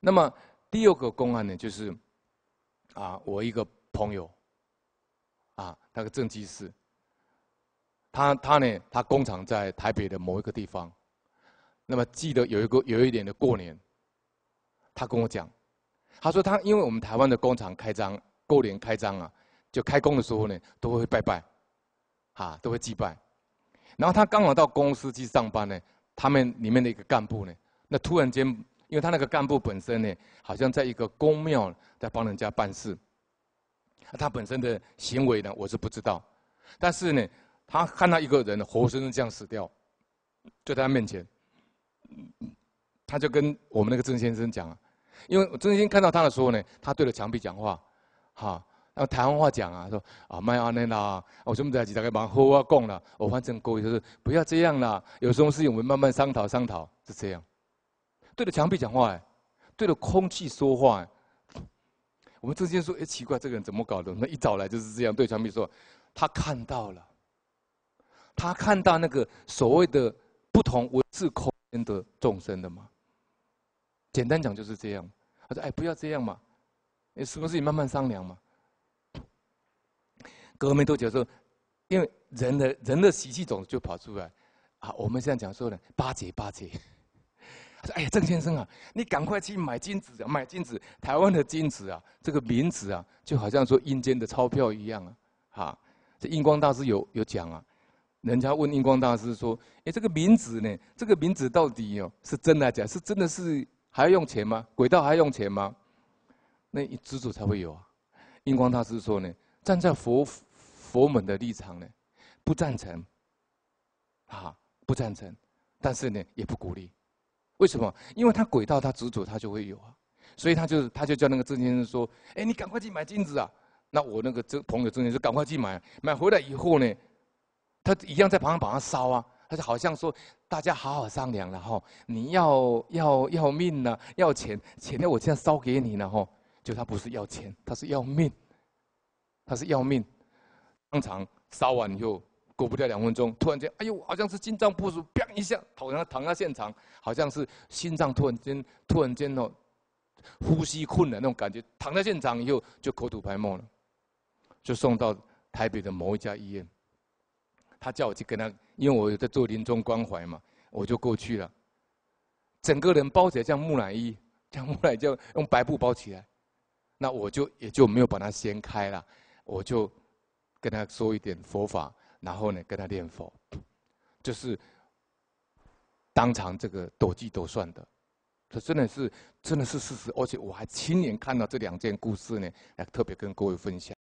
那么第二个公案呢，就是啊，我一个朋友，啊，那个正祭师，他他呢，他工厂在台北的某一个地方，那么记得有一个有一点的过年，他跟我讲，他说他因为我们台湾的工厂开张过年开张啊，就开工的时候呢，都会拜拜，啊，都会祭拜，然后他刚好到公司去上班呢，他们里面的一个干部呢，那突然间。因为他那个干部本身呢，好像在一个公庙在帮人家办事，他本身的行为呢，我是不知道。但是呢，他看到一个人活生生这样死掉，就在他面前，他就跟我们那个郑先生讲啊，因为我郑先生看到他的时候呢，他对着墙壁讲话，哈，用台湾话讲啊，说啊，卖安那啦，我这么在几大概帮合啊，讲啦，我反正各位就是不要这样啦，有时候事情我们慢慢商讨商讨，是这样。对着墙壁讲话哎，对着空气说话哎，我们之间说哎奇怪，这个人怎么搞的？那一早来就是这样对墙壁说，他看到了，他看到那个所谓的不同文字空间的众生的吗？简单讲就是这样。他说哎不要这样嘛，什么事情慢慢商量嘛。隔没多久说，因为人的人的习气总就跑出来啊。我们现在讲说呢巴结巴结。哎，呀，郑先生啊，你赶快去买金子，买金子，台湾的金子啊，这个冥字啊，就好像说阴间的钞票一样啊。哈，这印光大师有有讲啊，人家问印光大师说：“哎，这个冥字呢，这个冥字到底哦是真的假？是真的，是还要用钱吗？鬼道还用钱吗？那知足才会有。”啊。”印光大师说呢，站在佛佛门的立场呢，不赞成，啊，不赞成，但是呢，也不鼓励。为什么？因为他轨道，他执着，他就会有啊。所以他就他就叫那个郑先生说：“哎，你赶快去买金子啊！”那我那个这朋友郑先生赶快去买，买回来以后呢，他一样在旁边把它烧啊。他就好像说：“大家好好商量了哈，你要要要命呢，要钱钱呢，我现在烧给你了哈。”就他不是要钱，他是要命，他是要命，当场烧完以后，过不掉两分钟，突然间，哎呦，好像是心脏不舒服，砰一下，好像躺在现场，好像是心脏突然间，突然间哦，呼吸困难那种感觉，躺在现场以后就口吐白沫了，就送到台北的某一家医院。他叫我去跟他，因为我在做临终关怀嘛，我就过去了。整个人包起来像木乃伊，像木乃就用白布包起来，那我就也就没有把它掀开了，我就跟他说一点佛法。然后呢，跟他念佛，就是当场这个多计多算的，这真的是真的是事实，而且我还亲眼看到这两件故事呢，来特别跟各位分享。